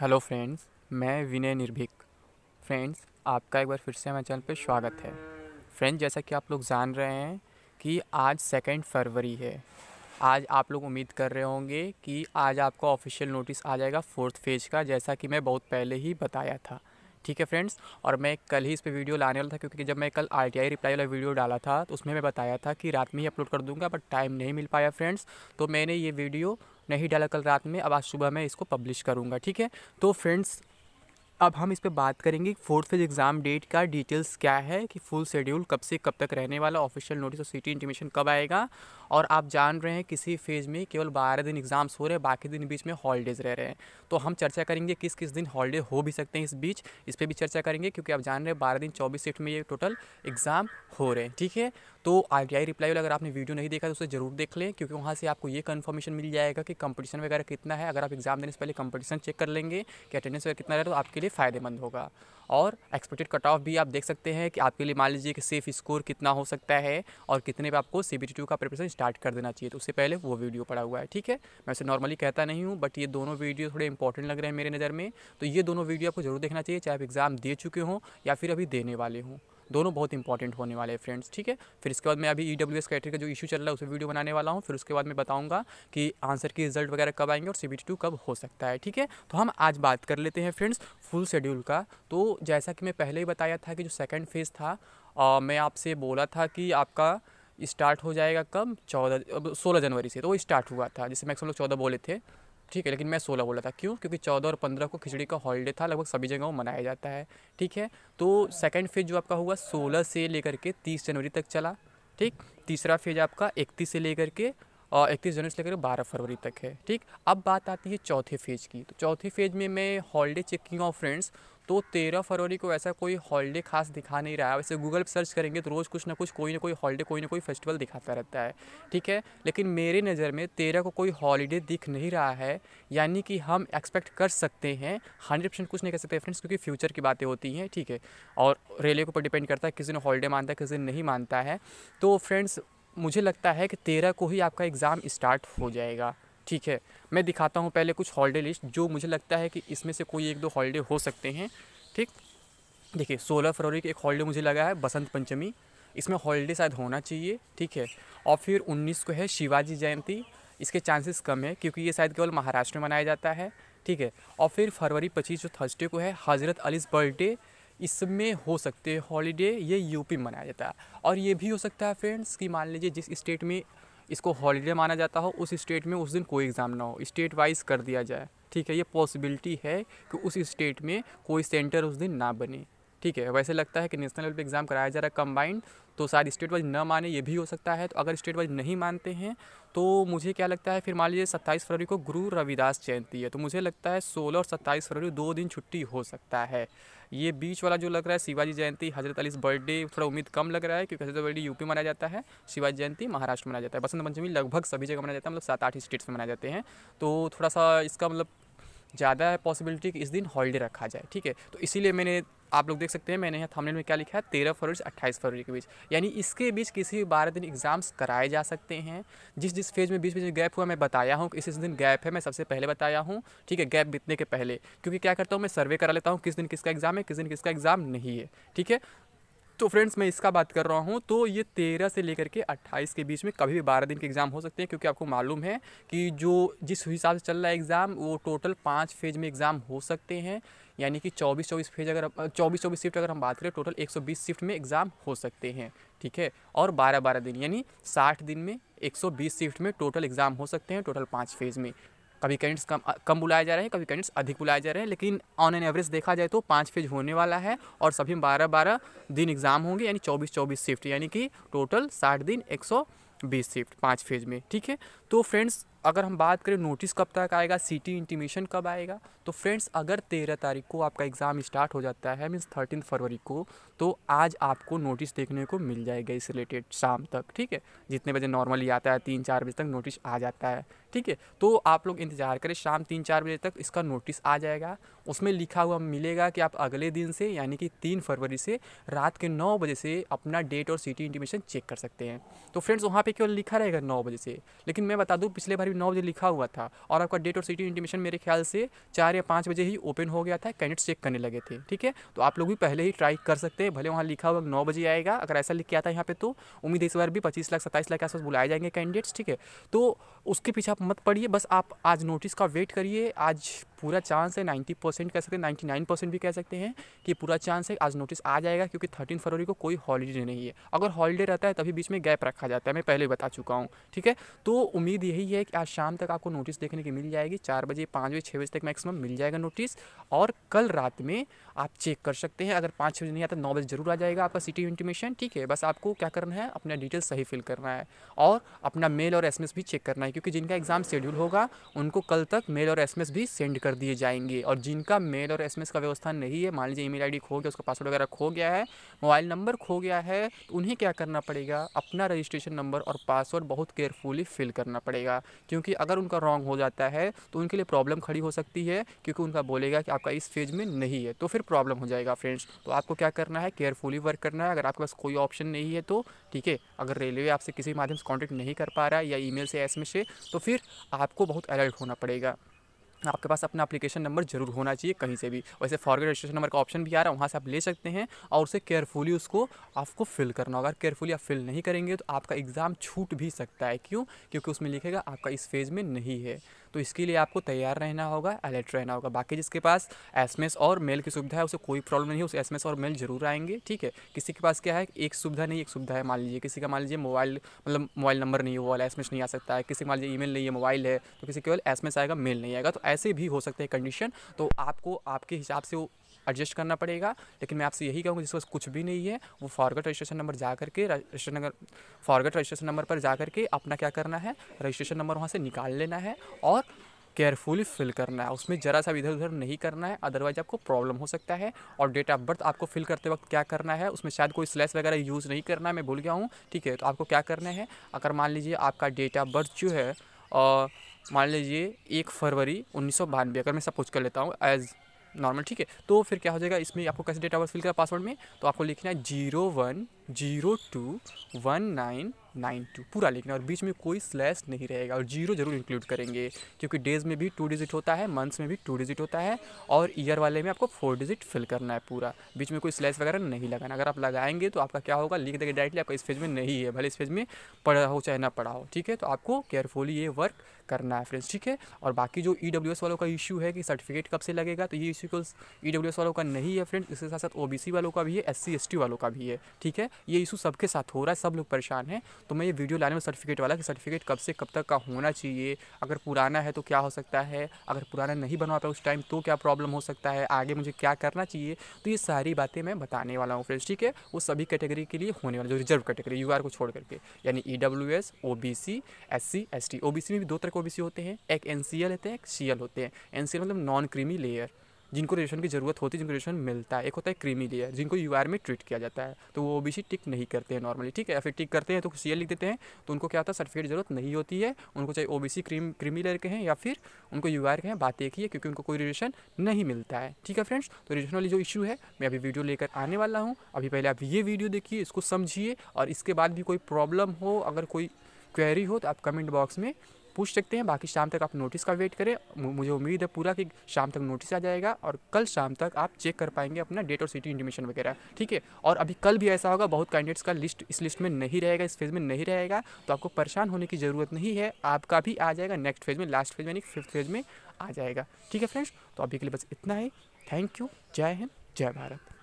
hello friends मैं विनय निर्भिक friends आपका एक बार फिर से हमारे चैनल पर स्वागत है फ्रेंड्स जैसा कि आप लोग जान रहे हैं कि आज सेकेंड फरवरी है आज आप लोग उम्मीद कर रहे होंगे कि आज आपका ऑफिशियल नोटिस आ जाएगा फोर्थ फेज का जैसा कि मैं बहुत पहले ही बताया था ठीक है फ्रेंड्स और मैं कल ही इस पर वीडियो लाने वाला था क्योंकि जब मैं कल आर टी आई रिप्लाई वाला वीडियो डाला था तो उसमें मैं बताया था कि रात में ही अपलोड कर दूंगा बट टाइम नहीं मिल पाया फ्रेंड्स तो मैंने ये वीडियो नहीं डाला कल रात में अब आज सुबह मैं इसको पब्लिश करूँगा ठीक है तो फ्रेंड्स अब हम इस पर बात करेंगे फोर्थ फेज एग्ज़ाम डेट का डिटेल्स क्या है कि फुल शेड्यूल कब से कब तक रहने वाला ऑफिशियल नोटिस और सिटी इंटीमेशन कब आएगा और आप जान रहे हैं किसी फेज़ में केवल बारह दिन एग्ज़ाम्स हो रहे हैं बाकी दिन बीच में हॉलीडेज़ रह रहे हैं तो हम चर्चा करेंगे किस किस दिन हॉलीडे हो भी सकते हैं इस बीच इस पर भी चर्चा करेंगे क्योंकि आप जान रहे हैं बारह दिन चौबीस सीट में ये टोटल एग्ज़ाम हो रहे हैं ठीक है तो आई टी आई रिप्लाई वाले अगर आपने वीडियो नहीं देखा तो उसे ज़रूर देख लें क्योंकि वहाँ से आपको ये कन्फर्मेशन मिल जाएगा कि कंपटीशन वगैरह कितना है अगर आप एग्ज़ाम देने से पहले कंपटीशन चेक कर लेंगे कि अटेंडेंस वगैरह कितना रहे तो आपके लिए फ़ायदेमंद होगा और एक्सपेक्टेड कट ऑफ भी आप देख सकते हैं कि आपके लिए मान लीजिए कि सेफ स्कोर कितना हो सकता है और कितने पे आपको सी बी टी का प्रिपरेशन स्टार्ट कर देना चाहिए तो उससे पहले वो वीडियो पड़ा हुआ है ठीक है मैं उसे नॉर्मली कहता नहीं हूँ बट ये दोनों वीडियो थोड़े इंपॉर्टेंट लग रहे हैं मेरे नज़र में तो ये दोनों वीडियो आपको जरूर देखना चाहिए चाहे आप एग्ज़ाम दे चुके हों या फिर अभी देने वाले हों दोनों बहुत इंपॉर्टेंट होने वाले हैं फ्रेंड्स ठीक है फिर इसके बाद मैं अभी ई डब्ल्यू एस का जो इशू चल रहा है उस पर वीडियो बनाने वाला हूँ फिर उसके बाद मैं बताऊँगा कि आंसर के रिजल्ट वगैरह कब आएंगे और सी बी टू कब हो सकता है ठीक है तो हम आज बात कर लेते हैं फ्रेंड्स फुल शेड्यूल का तो जैसा कि मैं पहले ही बताया था कि जो सेकेंड फेज़ था आ, मैं आपसे बोला था कि आपका स्टार्ट हो जाएगा कब चौदह सोलह जनवरी से तो वो स्टार्ट हुआ था जिससे मैक्सिमम लोग चौदह बोले थे ठीक है लेकिन मैं सोलह बोला था क्यों क्योंकि चौदह और पंद्रह को खिचड़ी का हॉलीडे था लगभग सभी जगह मनाया जाता है ठीक है तो सेकेंड फेज जो आपका हुआ सोलह से लेकर के तीस जनवरी तक चला ठीक तीसरा फेज आपका इकतीस से लेकर के और इकतीस जनवरी से लेकर बारह फरवरी तक है ठीक अब बात आती है चौथे फेज की तो चौथे फेज में मैं हॉलीडे चेकिंग ऑफ फ्रेंड्स तो तेरह फरवरी को ऐसा कोई हॉलीडे खास दिखा नहीं रहा है वैसे गूगल पर सर्च करेंगे तो रोज़ कुछ ना कुछ कोई ना कोई हॉलीडे कोई ना कोई फेस्टिवल दिखाता रहता है ठीक है लेकिन मेरे नज़र में तेरह को कोई हॉलीडे दिख नहीं रहा है यानी कि हम एक्सपेक्ट कर सकते हैं हंड्रेड परसेंट कुछ नहीं कर सकते फ्रेंड्स क्योंकि फ्यूचर की बातें होती हैं ठीक है और रेलवे के ऊपर डिपेंड करता है किसी ने हॉलीडे मानता है किसी ने नहीं मानता है तो फ्रेंड्स मुझे लगता है कि तेरह को ही आपका एग्ज़ाम स्टार्ट हो जाएगा ठीक है मैं दिखाता हूँ पहले कुछ हॉलीडे लिस्ट जो मुझे लगता है कि इसमें से कोई एक दो हॉलीडे हो सकते हैं ठीक देखिए सोलह फरवरी का एक हॉलीडे मुझे लगा है बसंत पंचमी इसमें हॉलीडे शायद होना चाहिए ठीक है और फिर उन्नीस को है शिवाजी जयंती इसके चांसेस कम है क्योंकि ये शायद केवल महाराष्ट्र में मनाया जाता है ठीक है और फिर फरवरी पच्चीस जो थर्सडे को है हज़रत अलीस बर्थडे इसमें हो सकते हैं हॉलीडे ये यूपी में मनाया जाता है और ये भी हो सकता है फ्रेंड्स कि मान लीजिए जिस स्टेट में इसको हॉलीडे माना जाता हो उस स्टेट में उस दिन कोई एग्ज़ाम ना हो स्टेट वाइज कर दिया जाए ठीक है ये पॉसिबिलिटी है कि उस स्टेट में कोई सेंटर उस दिन ना बने ठीक है वैसे लगता है कि नेशनल लेवल पे एग्ज़ाम कराया जा रहा है कम्बाइंड तो शायद स्टेट वाइज न माने ये भी हो सकता है तो अगर स्टेट वाइज नहीं मानते हैं तो मुझे क्या लगता है फिर मान लीजिए सत्ताईस फरवरी को गुरु रविदास जयंती है तो मुझे लगता है सोलह और सत्ताईस फरवरी दो दिन छुट्टी हो सकता है ये बीच वाला जो लग रहा है शिवाजी जयंती हजरत अली बर्थडे थोड़ा उम्मीद कम लग रहा है क्योंकि हजरत बर्थडे यूपी मनाया जाता है शिवाजी जयंती महाराष्ट्र में मनाया जाता है बसंत पंचमी लगभग सभी जगह मनाया जाता है मतलब सात आठ स्टेट्स में मनाया जाते हैं तो थोड़ा सा इसका मतलब ज़्यादा पॉसिबिलिटी कि इस दिन हॉलीडे रखा जाए ठीक है तो इसीलिए मैंने आप लोग देख सकते हैं मैंने यहाँ थंबनेल में क्या लिखा है तेरह फरवरी से अट्ठाईस फरवरी के बीच यानी इसके बीच किसी भी बारह दिन एग्जाम्स कराए जा सकते हैं जिस जिस फेज में बीच बीच में गैप हुआ मैं बताया हूँ कि इस दिन गैप है मैं सबसे पहले बताया हूँ ठीक है गैप बीतने के पहले क्योंकि क्या करता हूँ मैं सर्वे करा लेता हूँ किस दिन किसका एग्ज़ाम है किस दिन किसका एग्ज़ाम नहीं है ठीक है तो फ्रेंड्स मैं इसका बात कर रहा हूँ तो ये तेरह से लेकर के अट्ठाईस के बीच में कभी भी बारह दिन के एग्ज़ाम हो सकते हैं क्योंकि आपको मालूम है कि जो जिस हिसाब से चल रहा है एग्ज़ाम वो टोटल पाँच फेज में एग्ज़ाम हो सकते हैं यानी कि चौबीस चौबीस फेज अगर चौबीस चौबीस शिफ्ट अगर हम बात करें टोटल एक सौ बीस शिफ्ट में एग्ज़ाम हो सकते हैं ठीक है और बारह बारह दिन यानी साठ दिन में एक सौ बीस शिफ्ट में टोटल एग्ज़ाम हो सकते हैं टोटल पाँच फेज में कभी कैंडिडेट्स कम कम बुलाए जा रहे हैं कभी कैंडिडेट्स अधिक बुलाए जा रहे हैं लेकिन ऑन एन एवरेज देखा जाए तो पाँच फेज होने वाला है और सभी बारह बारह दिन एग्ज़ाम होंगे यानी चौबीस चौबीस शिफ्ट यानी कि टोटल साठ दिन एक सौ बीस शिफ्ट पाँच फेज में ठीक है तो फ्रेंड्स अगर हम बात करें नोटिस कब तक आएगा सिटी इंटीमेशन कब आएगा तो फ्रेंड्स अगर तेरह तारीख को आपका एग्ज़ाम स्टार्ट हो जाता है मीन्स थर्टीन फरवरी को तो आज आपको नोटिस देखने को मिल जाएगा इस रिलेटेड शाम तक ठीक है जितने बजे नॉर्मली आता है तीन चार बजे तक नोटिस आ जाता है ठीक है तो आप लोग इंतज़ार करें शाम तीन चार बजे तक इसका नोटिस आ जाएगा उसमें लिखा हुआ मिलेगा कि आप अगले दिन से यानी कि तीन फरवरी से रात के नौ बजे से अपना डेट और सिटी इंटीमेशन चेक कर सकते हैं तो फ्रेंड्स वहाँ पर केवल लिखा रहेगा नौ बजे से लेकिन मैं बता दूँ पिछले बार भी नौ बजे लिखा हुआ था और आपका डेट और सिटी इंटीमेशन मेरे ख्याल से चार या पाँच बजे ही ओपन हो गया था कैंडिडेट्स चेक करने लगे थे ठीक है तो आप लोग भी पहले ही ट्राई कर सकते हैं भले वहाँ लिखा हुआ नौ बजे आएगा अगर ऐसा लिख के आता है यहाँ पर तो उम्मीद है इस बार भी पच्चीस लाख सत्ताईस लाख के आसपास बुलाए जाएंगे कैंडिडेट्स ठीक है तो उसके पीछे आप मत पड़िए बस आप आज नोटिस का वेट करिए आज पूरा चांस है नाइन्टी परसेंट कह सकते हैं नाइन्टी नाइन परसेंट भी कह सकते हैं कि पूरा चांस है आज नोटिस आ जाएगा क्योंकि थर्टीन फरवरी को कोई हॉलीडे नहीं है अगर हॉलीडे रहता है तभी बीच में गैप रखा जाता है मैं पहले बता चुका हूँ ठीक है तो उम्मीद यही है कि आज शाम तक आपको नोटिस देखने की मिल जाएगी चार बजे पाँच बजे छः बजे तक मैक्सिमम मिल जाएगा नोटिस और कल रात में आप चेक कर सकते हैं अगर पाँच बजे नहीं आता नौ बजे ज़रूर आ जाएगा आपका सिटी इंटीमेशन ठीक है बस आपको क्या करना है अपना डिटेल सही फिल करना है और अपना मेल और एस भी चेक करना है क्योंकि जिनका एग्ज़ाम शेड्यूल होगा उनको कल तक मेल और एस भी सेंड कर दिए जाएंगे और जिनका मेल और एस का व्यवस्था नहीं है मान लीजिए ई मेल खो गया उसका पासवर्ड वगैरह खो गया है मोबाइल नंबर खो गया है तो उन्हें क्या करना पड़ेगा अपना रजिस्ट्रेशन नंबर और पासवर्ड बहुत केयरफुली फिल करना पड़ेगा क्योंकि अगर उनका रॉन्ग हो जाता है तो उनके लिए प्रॉब्लम खड़ी हो सकती है क्योंकि उनका बोलेगा कि आपका इस फेज में नहीं है तो फिर प्रॉब्लम हो जाएगा फ्रेंड्स तो आपको क्या करना है केयरफुली वर्क करना है अगर आपके पास कोई ऑप्शन नहीं है तो ठीक है अगर रेलवे आपसे किसी माध्यम से कॉन्टैक्ट नहीं कर पा रहा है या ई से एस से तो फिर आपको बहुत अलर्ट होना पड़ेगा आपके पास अपना एप्लीकेशन नंबर जरूर होना चाहिए कहीं से भी वैसे फॉरवर्ड रजिस्ट्रेशन नंबर का ऑप्शन भी आ रहा है वहाँ से आप ले सकते हैं और उसे केयरफुली उसको आपको फिल करना होगा अगर केयरफुली आप फिल नहीं करेंगे तो आपका एग्ज़ाम छूट भी सकता है क्यों क्योंकि उसमें लिखेगा आपका इस फेज़ में नहीं है तो इसके लिए आपको तैयार रहना होगा अलर्ट रहना होगा बाकी जिसके पास एस और मेल की सुविधा है उसे कोई प्रॉब्लम नहीं उसे एस और मेल जरूर आएंगे ठीक है किसी के पास क्या है एक सुविधा नहीं एक सुविधा है मान लीजिए किसी का मान लीजिए मोबाइल मतलब मोबाइल नंबर नहीं हुआ एस वाला एस नहीं आ सकता है किसी मान लीजिए ई नहीं है मोबाइल है तो किसी केवल एस आएगा मेल नहीं आएगा तो ऐसे भी हो सकते हैं कंडीशन तो आपको आपके हिसाब से वो एडजस्ट करना पड़ेगा लेकिन मैं आपसे यही कहूँगा जिसके पास कुछ भी नहीं है वो फॉरगेट रजिस्ट्रेशन नंबर जा करके registration number forget registration number पर जा करके अपना क्या करना है रजिस्ट्रेशन नंबर वहाँ से निकाल लेना है और केयरफुली फिल करना है उसमें ज़रा सा इधर उधर नहीं करना है अदरवाइज आपको प्रॉब्लम हो सकता है और डेट ऑफ बर्थ आपको फिल करते वक्त क्या करना है उसमें शायद कोई स्लैश वगैरह यूज़ नहीं करना है मैं भूल गया हूँ ठीक है तो आपको क्या करना है अगर मान लीजिए आपका डेट ऑफ बर्थ जो है मान लीजिए एक फरवरी उन्नीस अगर मैं सपोज कर लेता हूँ एज़ नॉर्मल ठीक है तो फिर क्या हो जाएगा इसमें आपको कैसे डेट बर्थ फिल करना पासवर्ड में तो आपको लिखना है zero one zero two one nine nine two पूरा लिखना और बीच में कोई स्लैश नहीं रहेगा और जीरो जरूर इंक्लूड करेंगे क्योंकि डेज़ में भी टू डिजिट होता है मंथ्स में भी टू डिजिट होता है और ईयर वाले में आपको फोर डिजिट फिल करना है पूरा बीच में कोई स्लैश वगैरह नहीं लगाना अगर आप लगाएंगे तो आपका क्या होगा लिख देंगे डायरेक्टली आपका इस फेज में नहीं है भले इस फेज में पढ़ा हो चाहे ना पढ़ा हो ठीक है तो आपको केयरफुली ये वर्क करना है फ्रेंड्स ठीक है और बाकी जो ई e वालों का इशू है कि सर्टिफिकेट कब से लगेगा तो ये इशू को ई वालों का नहीं है फ्रेंड्स इसके साथ साथ ओ वालों का भी है एस सी वालों का भी है ठीक है ये इशू सबके साथ हो रहा है सब लोग परेशान हैं तो मैं ये वीडियो लाने में सर्टिफिकेट वाला कि सर्टिफिकेट कब से कब तक का होना चाहिए अगर पुराना है तो क्या हो सकता है अगर पुराना नहीं बनवा पाया उस टाइम तो क्या प्रॉब्लम हो सकता है आगे मुझे क्या करना चाहिए तो ये सारी बातें मैं बताने वाला हूँ फ्रेंड्स ठीक है वो सभी कैटेगरी के लिए होने वाला जो रिजर्व कैटेगरी यू को छोड़ करके यानी E W S O B C S C S T O B C में भी दो तरह के ओ बी सी होते हैं एक एन सी एल होते हैं एक सी एल होते हैं एन सी एल मतलब नॉन क्रीमी लेयर जिनको रेशन की ज़रूरत होती है जिनको रेशन मिलता है एक होता है क्रीमी लेयर जिनको यू में ट्रीट किया जाता है तो वो ओ टिक नहीं करते हैं नॉर्मली ठीक है या फिर टिक करते हैं तो सी लिख देते हैं तो उनको क्या होता है सर्टिफिकेट ज़रूरत नहीं होती है उनको चाहे ओ क्रीम क्रीमी लेयर के हैं या फिर उनको यू के हैं बात एक ही है क्योंकि उनको कोई रेशन नहीं मिलता है ठीक है फ्रेंड्स तो रेशन वाली जो इशू है मैं अभी वीडियो लेकर आने वाला हूँ अभी पहले आप ये वीडियो देखिए इसको समझिए और इसके बाद भी कोई प्रॉब्लम हो अगर कोई क्वेरी हो तो आप कमेंट बॉक्स में पूछ सकते हैं बाकी शाम तक आप नोटिस का वेट करें मुझे उम्मीद है पूरा कि शाम तक नोटिस आ जाएगा और कल शाम तक आप चेक कर पाएंगे अपना डेट और सिटी इंटीमेशन वगैरह ठीक है और अभी कल भी ऐसा होगा बहुत कैंडिडेट्स का लिस्ट इस लिस्ट में नहीं रहेगा इस फेज़ में नहीं रहेगा तो आपको परेशान होने की ज़रूरत नहीं है आपका भी आ जाएगा नेक्स्ट फेज़ में लास्ट फेज़ में यानी फिफ्थ फेज़ में आ जाएगा ठीक है फ्रेंड्स तो अभी के लिए बस इतना ही थैंक यू जय हिंद जय भारत